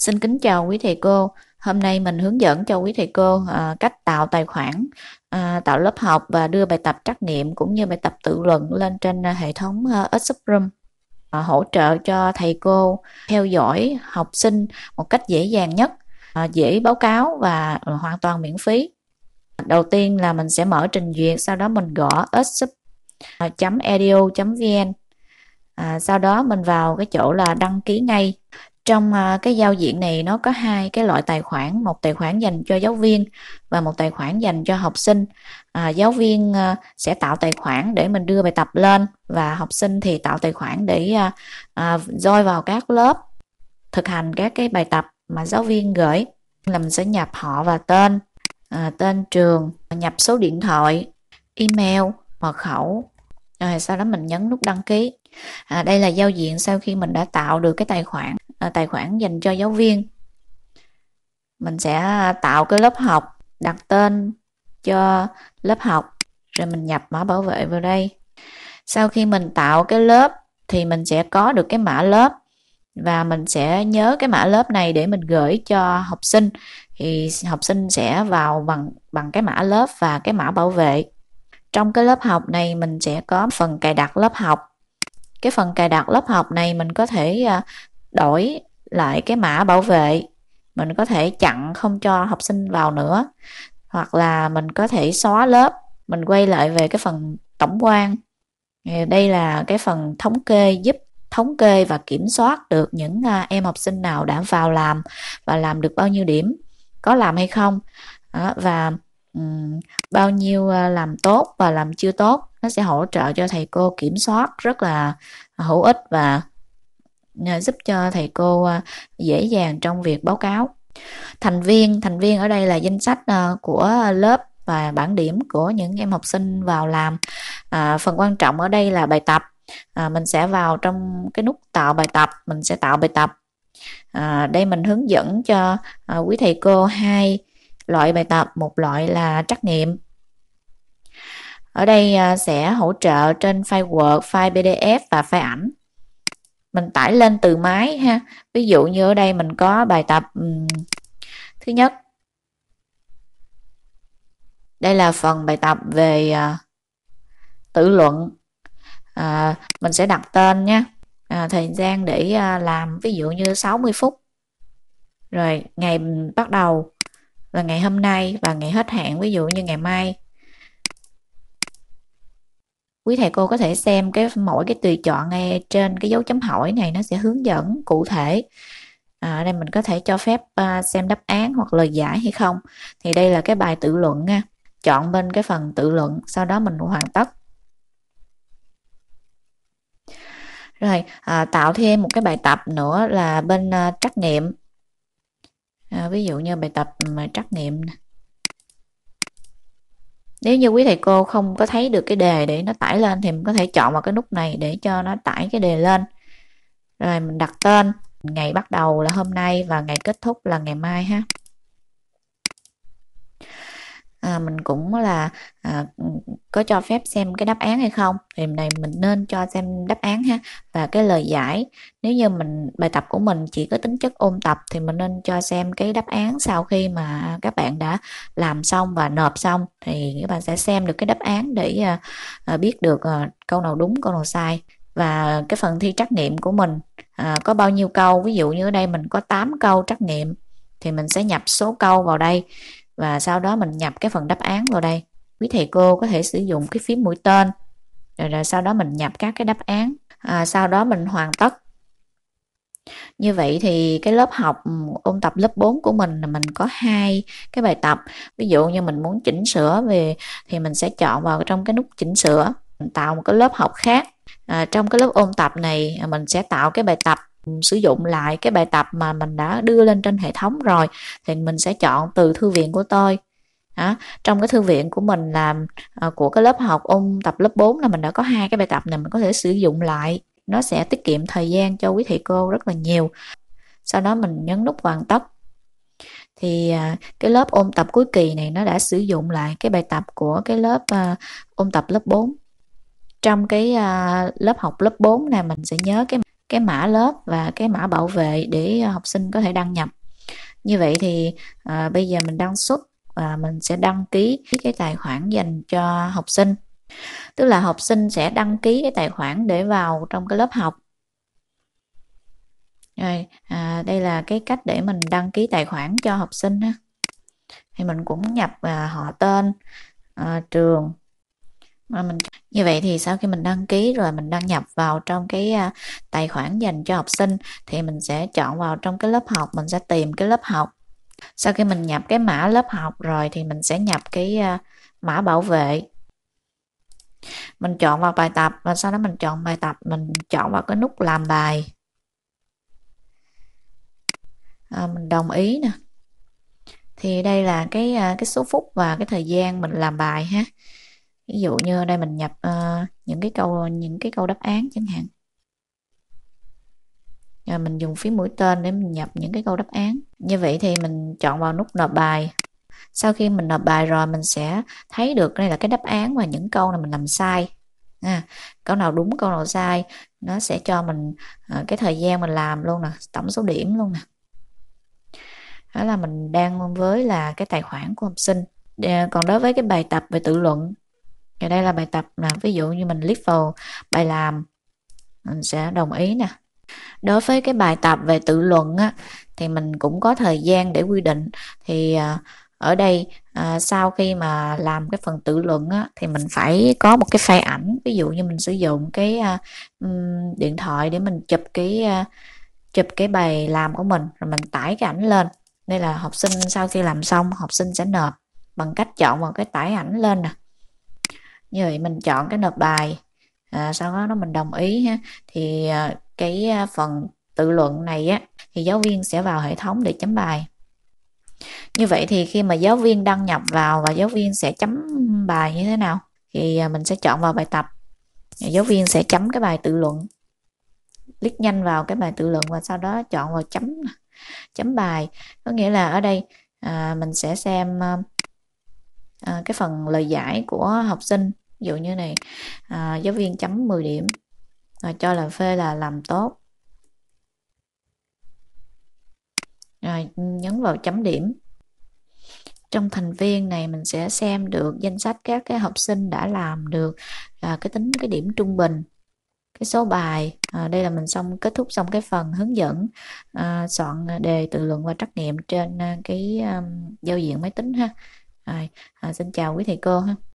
Xin kính chào quý thầy cô. Hôm nay mình hướng dẫn cho quý thầy cô à, cách tạo tài khoản, à, tạo lớp học và đưa bài tập trắc nghiệm cũng như bài tập tự luận lên trên ờ, hệ thống à, Classroom à, hỗ trợ cho thầy cô theo dõi học sinh một cách dễ dàng nhất, à, dễ báo cáo và hoàn toàn miễn phí. Đầu tiên là mình sẽ mở trình duyệt, sau đó mình gõ sub.edu.vn. À, sau đó mình vào cái chỗ là đăng ký ngay trong à, cái giao diện này nó có hai cái loại tài khoản một tài khoản dành cho giáo viên và một tài khoản dành cho học sinh à, giáo viên à, sẽ tạo tài khoản để mình đưa bài tập lên và học sinh thì tạo tài khoản để à, à, join vào các lớp thực hành các cái bài tập mà giáo viên gửi là mình sẽ nhập họ và tên à, tên trường nhập số điện thoại email mật khẩu rồi sau đó mình nhấn nút đăng ký à, đây là giao diện sau khi mình đã tạo được cái tài khoản À, tài khoản dành cho giáo viên mình sẽ tạo cái lớp học đặt tên cho lớp học rồi mình nhập mã bảo vệ vào đây sau khi mình tạo cái lớp thì mình sẽ có được cái mã lớp và mình sẽ nhớ cái mã lớp này để mình gửi cho học sinh thì học sinh sẽ vào bằng bằng cái mã lớp và cái mã bảo vệ trong cái lớp học này mình sẽ có phần cài đặt lớp học cái phần cài đặt lớp học này mình có thể à, đổi lại cái mã bảo vệ mình có thể chặn không cho học sinh vào nữa hoặc là mình có thể xóa lớp mình quay lại về cái phần tổng quan đây là cái phần thống kê giúp thống kê và kiểm soát được những à, em học sinh nào đã vào làm và làm được bao nhiêu điểm có làm hay không và bao nhiêu à, làm tốt và làm chưa tốt nó sẽ hỗ trợ cho thầy cô kiểm soát rất là hữu ích và À, giúp cho thầy cô à, dễ dàng trong việc báo cáo thành viên thành viên ở đây là danh sách à, của lớp và bảng điểm của những em học sinh vào làm phần quan trọng ở đây là bài tập mình sẽ vào trong cái nút tạo bài tập mình sẽ tạo bài tập đây mình hướng dẫn cho quý thầy cô hai loại bài tập một loại là trắc nghiệm ở đây sẽ hỗ trợ trên file Word, file PDF và file ảnh mình tải lên từ máy ha ví dụ như ở đây mình có bài tập um, thứ nhất đây là phần bài tập về uh, à, tự luận à, mình sẽ đặt tên nhé à, thời gian để à, làm ví dụ như 60 phút rồi ngày bắt đầu là ngày hôm nay và ngày hết hạn ví dụ như ngày mai quý thầy cô có thể xem cái mỗi cái tùy chọn ngay trên cái dấu chấm hỏi này nó sẽ hướng dẫn cụ thể à, đây mình có thể cho phép uh, xem đáp án hoặc lời giải hay không thì đây là cái bài tự luận nha chọn bên cái phần tự luận sau đó mình hoàn tất rồi à, tạo thêm một cái bài tập nữa là bên uh, trắc nghiệm à, ví dụ như bài tập mà trắc nghiệm này nếu như quý thầy cô không có thấy được cái đề để nó tải lên thì mình có thể chọn vào cái nút này để cho nó tải cái đề lên rồi mình đặt tên ngày bắt đầu là hôm nay và ngày kết thúc là ngày mai ha mình cũng là à, có cho phép xem cái đáp án hay không thì này mình nên cho xem đáp án ha và cái lời giải nếu như mình bài tập của mình chỉ có tính chất ôn tập thì mình nên cho xem cái đáp án sau khi mà các bạn đã làm xong và nộp xong thì các bạn sẽ xem được cái đáp án để à, à, biết được à, câu nào đúng câu nào sai và cái phần thi trắc nghiệm của mình à, có bao nhiêu câu ví dụ như ở đây mình có 8 câu trắc nghiệm thì mình sẽ nhập số câu vào đây và sau đó mình nhập cái phần đáp án vào đây quý thầy cô có thể sử dụng cái phím mũi tên rồi, rồi sau đó mình nhập các cái đáp án à, sau đó mình hoàn tất như vậy thì cái lớp học ừ, ôn tập lớp 4 của mình là mình có hai cái bài tập ví dụ như mình muốn chỉnh sửa về thì mình sẽ chọn vào trong cái nút chỉnh sửa mình tạo một cái lớp học khác à, trong cái lớp ôn tập này à, mình sẽ tạo cái bài tập sử dụng lại cái bài tập mà mình đã đưa lên trên hệ thống rồi thì mình sẽ chọn từ thư viện của tôi đó. trong cái thư viện của mình là ờ, của cái lớp học ôn tập lớp 4 là mình đã có hai cái bài tập này mình có thể sử dụng lại nó sẽ tiết kiệm thời gian cho quý thầy cô rất là nhiều sau đó mình nhấn nút hoàn tất thì à, cái lớp ôn tập cuối kỳ này nó đã sử dụng lại cái bài tập của cái lớp à, ôn tập lớp 4 trong cái à, lớp học lớp 4 này mình sẽ nhớ cái cái mã lớp và cái mã bảo vệ để à, học sinh có thể đăng nhập như vậy thì à, bây giờ mình đăng xuất và mình sẽ đăng ký cái tài khoản dành cho học sinh tức là học sinh sẽ đăng ký cái tài khoản để vào trong cái lớp học rồi à, đây là cái cách để mình đăng ký tài khoản cho học sinh ha thì mình cũng nhập à, họ tên à, trường mà mình như vậy thì sau khi mình đăng ký rồi mình đăng nhập vào trong cái à, tài khoản dành cho học sinh thì mình sẽ chọn vào trong cái lớp học mình sẽ tìm cái lớp học sau khi mình nhập cái mã lớp học rồi thì mình sẽ nhập cái à, mã bảo vệ mình chọn vào bài tập và sau đó mình chọn bài tập mình chọn vào cái nút làm bài à, mình đồng ý nè thì đây là cái à, cái số phút và cái thời gian mình làm bài ha ví dụ như đây mình nhập uh, những cái câu những cái câu đáp án chẳng hạn rồi mình dùng phím mũi tên để mình nhập những cái câu đáp án như vậy thì mình chọn vào nút nộp bài sau khi mình nộp bài rồi mình sẽ thấy được đây là cái đáp án và những câu này mình làm sai à, câu nào đúng câu nào sai nó sẽ cho mình à, cái thời gian mình làm luôn nè tổng số điểm luôn nè đó là mình đang với là cái tài khoản của học sinh ờ, còn đối với cái bài tập về tự luận và đây là bài tập là ví dụ như mình vào bài làm mình sẽ đồng ý nè đối với cái bài tập về tự luận á, thì mình cũng có thời gian để quy định thì à, ở đây à, sau khi mà làm cái phần tự luận á, thì mình phải có một cái file ảnh ví dụ như mình sử dụng cái à, điện thoại để mình chụp cái à, chụp cái bài làm của mình rồi mình tải cái ảnh lên đây là học sinh sau khi làm xong học sinh sẽ nộp bằng cách chọn vào cái tải ảnh lên nè như vậy mình chọn cái nộp bài à, sau đó, đó mình đồng ý ha thì à, cái à, phần tự luận này á thì giáo viên sẽ vào hệ thống để chấm bài như vậy thì khi mà giáo viên đăng nhập vào và giáo viên sẽ chấm bài như thế nào thì à, mình sẽ chọn vào bài tập giáo viên sẽ chấm cái bài tự luận click nhanh vào cái bài tự luận và sau đó chọn vào chấm chấm bài có nghĩa là ở đây à, mình sẽ xem à, à, cái phần lời giải của học sinh ví dụ như này à, giáo viên chấm 10 điểm rồi à, cho là phê là làm tốt rồi à, nhấn vào chấm điểm trong thành viên này mình sẽ xem được danh sách các cái học sinh đã làm được à, cái tính cái điểm trung bình cái số bài à, đây là mình xong kết thúc xong cái phần hướng dẫn à, soạn đề tự luận và trắc nghiệm trên à, cái à, giao diện máy tính ha rồi à, xin chào quý thầy cô ha